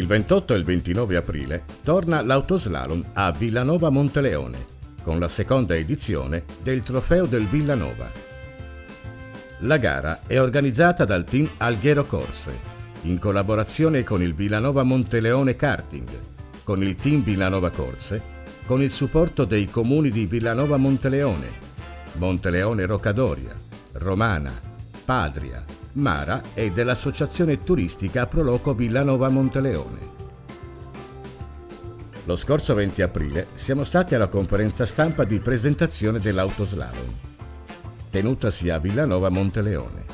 Il 28 e il 29 aprile torna l'autoslalom a Villanova Monteleone con la seconda edizione del Trofeo del Villanova. La gara è organizzata dal team Alghero Corse in collaborazione con il Villanova Monteleone Karting, con il team Villanova Corse, con il supporto dei comuni di Villanova Monteleone, Monteleone Rocadoria, Romana, Padria, Mara e dell'associazione turistica Proloco Villanova Monteleone. Lo scorso 20 aprile siamo stati alla conferenza stampa di presentazione dell'autoslalom, tenutasi a Villanova Monteleone.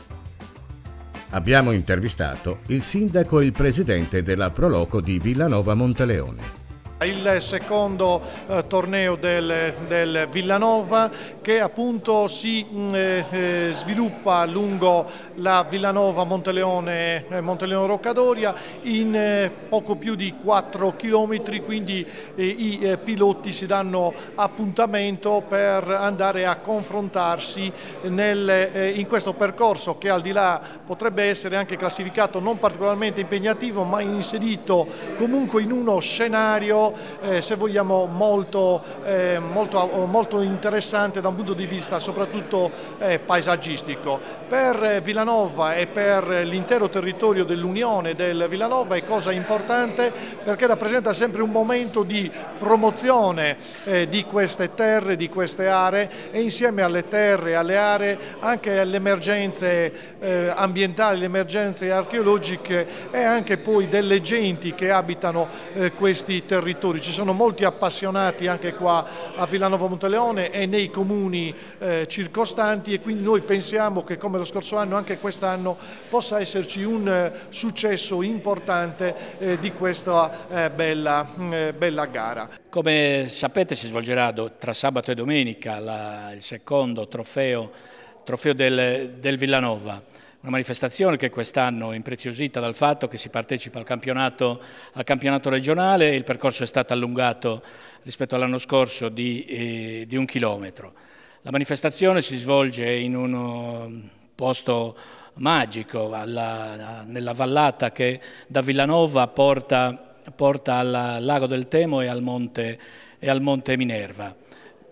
Abbiamo intervistato il sindaco e il presidente della Proloco di Villanova Monteleone. Il secondo eh, torneo del, del, Villanova che appunto si mm, eh, eh, sviluppa lungo la Villanova Monteleone, eh, Monteleone Roccadoria in eh, poco più di 4 km quindi i piloti si danno appuntamento per andare a confrontarsi nel, in questo percorso che al di là potrebbe essere anche classificato non particolarmente impegnativo ma inserito comunque in uno scenario eh, se vogliamo, molto, eh, molto, eh, molto, interessante da un punto di vista soprattutto eh, paesaggistico. Per eh, Villanova e per l'intero territorio dell'Unione del Villanova è cosa importante perché rappresenta sempre un momento di promozione eh, di queste terre, di queste aree e insieme alle terre, alle aree, anche alle emergenze ambientali, alle emergenze archeologiche e anche poi delle genti che abitano questi territori territori, ci sono molti appassionati anche qua a Villanova Monteleone e nei comuni eh, circostanti e quindi noi pensiamo che come lo scorso anno anche quest'anno possa esserci un eh, successo importante eh, di questa eh, bella, mm, eh, bella, gara. Come sapete si svolgerà tra sabato e domenica la, il secondo trofeo, trofeo del, del Villanova. Una manifestazione che quest'anno è impreziosita dal fatto che si partecipa al campionato, al campionato regionale e il percorso è stato allungato rispetto all'anno scorso di, eh, di un chilometro. La manifestazione si svolge in un um, posto magico, alla, nella vallata che da Villanova porta, porta al lago del Temo e al monte, e al monte Minerva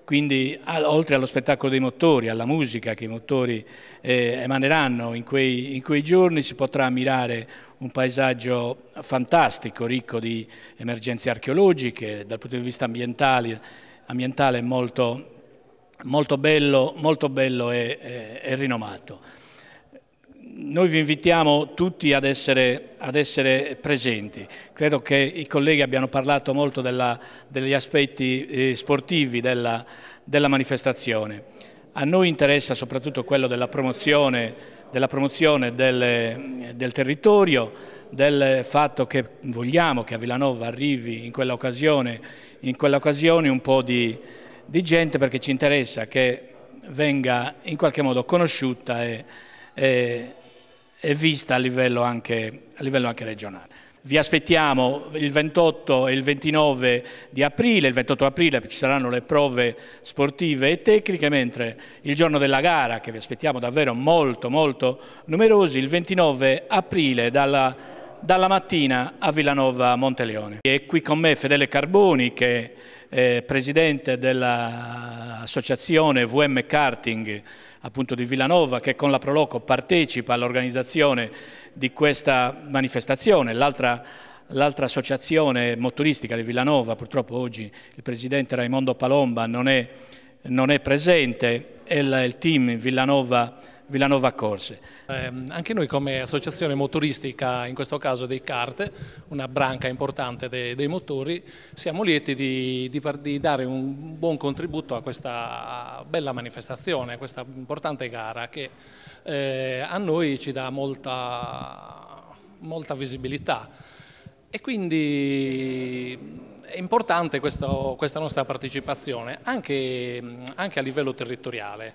quindi oltre allo spettacolo dei motori, alla musica che i motori eh, emaneranno in quei, in quei, giorni, si potrà ammirare un paesaggio fantastico, ricco di emergenze archeologiche, dal punto di vista ambientale, ambientale molto, molto, bello, molto bello e, e, eh, e rinomato noi vi invitiamo tutti ad essere, ad essere, presenti. Credo che i colleghi abbiano parlato molto della, degli aspetti eh, sportivi della, della, manifestazione. A noi interessa soprattutto quello della promozione, della promozione del, del territorio, del fatto che vogliamo che a Villanova arrivi in quell'occasione quella un po' di, di gente perché ci interessa che venga in qualche modo conosciuta e, e vista a livello anche, a livello anche regionale. Vi aspettiamo il 28 e il 29 di aprile, il 28 aprile ci saranno le prove sportive e tecniche, mentre il giorno della gara, che vi aspettiamo davvero molto molto numerosi, il 29 aprile dalla, dalla mattina a Villanova Monteleone. E qui con me Fedele Carboni che è eh, presidente dell'associazione VM Karting appunto di Villanova che con la Proloco partecipa all'organizzazione di questa manifestazione, l'altra L'altra associazione motoristica di Villanova, purtroppo oggi il presidente Raimondo Palomba non è, non è presente, e il team Villanova Villanova Corse. Eh, anche noi come associazione motoristica, in questo caso dei CART, una branca importante dei, dei motori, siamo lieti di, di, di, dare un buon contributo a questa bella manifestazione, a questa importante gara che eh, a noi ci dà molta, molta visibilità e quindi è importante questo, questa nostra partecipazione anche, anche a livello territoriale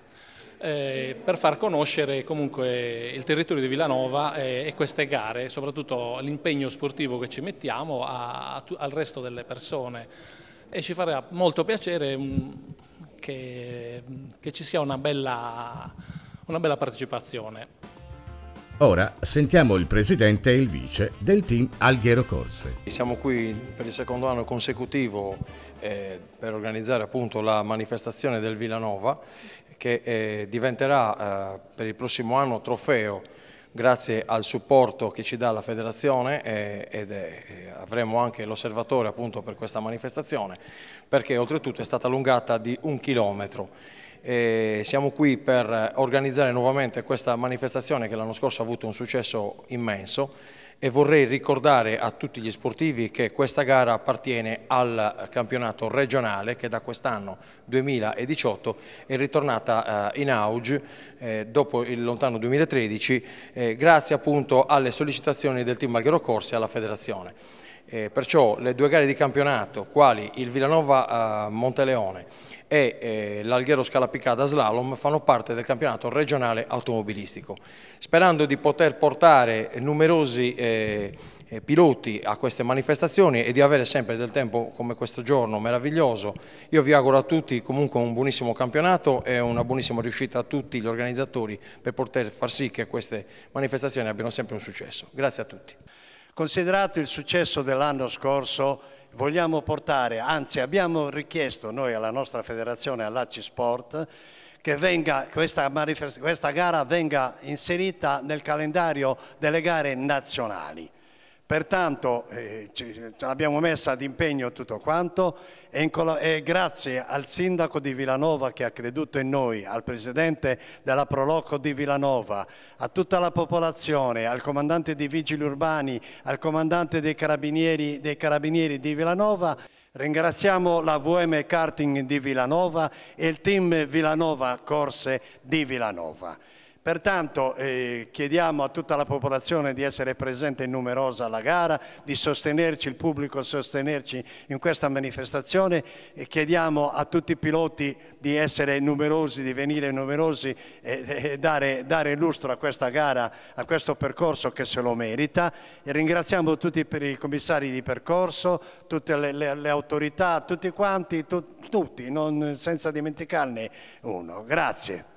eh, per far conoscere comunque il territorio di Villanova eh, e queste gare, soprattutto l'impegno sportivo che ci mettiamo a, a, al resto delle persone e ci farà molto piacere mh, mm, che, che, ci sia una bella, una bella partecipazione. Ora sentiamo il presidente e il vice del team Alghero Corse. Siamo qui per il secondo anno consecutivo eh, per organizzare appunto la manifestazione del Villanova che eh, diventerà eh, per il prossimo anno trofeo grazie al supporto che ci dà la federazione eh, ed eh, avremo anche l'osservatore appunto per questa manifestazione perché oltretutto è stata allungata di un chilometro e siamo qui per organizzare nuovamente questa manifestazione che l'anno scorso ha avuto un successo immenso e vorrei ricordare a tutti gli sportivi che questa gara appartiene al campionato regionale che da quest'anno 2018 è ritornata eh, in auge eh, dopo il lontano 2013 eh, grazie appunto alle sollecitazioni del team Alghero Corsi e alla federazione. Eh, perciò le due gare di campionato, quali il Villanova Monteleone e eh, l'Alghero Scalapiccada Slalom, fanno parte del campionato regionale automobilistico. Sperando di poter portare numerosi eh, eh, piloti a queste manifestazioni e di avere sempre del tempo come questo giorno meraviglioso, io vi auguro a tutti comunque un buonissimo campionato e una buonissima riuscita a tutti gli organizzatori per poter far sì che queste manifestazioni abbiano sempre un successo. Grazie a tutti. Considerato il successo dell'anno scorso, vogliamo portare, anzi abbiamo richiesto noi alla nostra federazione, all'ACI Sport, che venga, questa, questa gara venga inserita nel calendario delle gare nazionali. Pertanto eh, ce l'abbiamo messa ad impegno tutto quanto e, e, grazie al sindaco di Villanova che ha creduto in noi, al presidente della Proloco di Villanova, a tutta la popolazione, al comandante dei vigili urbani, al comandante dei carabinieri, dei carabinieri di Villanova, Ringraziamo la VM Karting di Villanova e il team Villanova Corse di Villanova. Pertanto eh, chiediamo a tutta la popolazione di essere presente e numerosa alla gara, di sostenerci, il pubblico sostenerci in questa manifestazione e chiediamo a tutti i piloti di essere numerosi, di venire numerosi e, e dare, dare, lustro a questa gara, a questo percorso che se lo merita. E ringraziamo tutti i commissari di percorso, tutte le, le, le autorità, tutti quanti, tu, tutti, non, senza dimenticarne uno. Grazie.